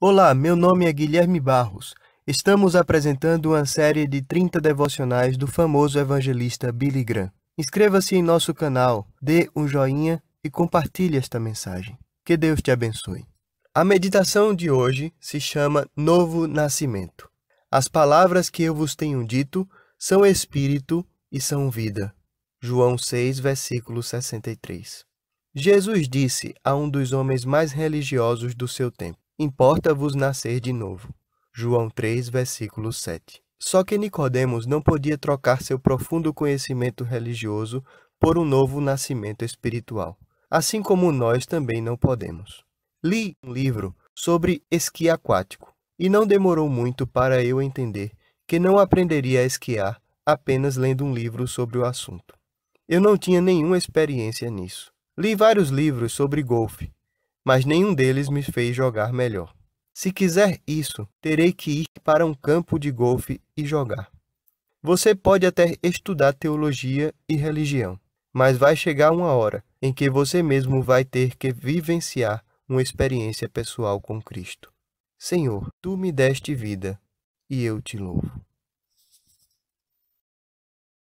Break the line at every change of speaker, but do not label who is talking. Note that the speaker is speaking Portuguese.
Olá, meu nome é Guilherme Barros. Estamos apresentando uma série de 30 devocionais do famoso evangelista Billy Graham. Inscreva-se em nosso canal, dê um joinha e compartilhe esta mensagem. Que Deus te abençoe. A meditação de hoje se chama Novo Nascimento. As palavras que eu vos tenho dito são espírito e são vida. João 6, versículo 63. Jesus disse a um dos homens mais religiosos do seu tempo: importa-vos nascer de novo. João 3, versículo 7. Só que Nicodemos não podia trocar seu profundo conhecimento religioso por um novo nascimento espiritual, assim como nós também não podemos. Li um livro sobre esqui aquático e não demorou muito para eu entender que não aprenderia a esquiar apenas lendo um livro sobre o assunto. Eu não tinha nenhuma experiência nisso. Li vários livros sobre golfe mas nenhum deles me fez jogar melhor. Se quiser isso, terei que ir para um campo de golfe e jogar. Você pode até estudar teologia e religião, mas vai chegar uma hora em que você mesmo vai ter que vivenciar uma experiência pessoal com Cristo. Senhor, tu me deste vida e eu te louvo.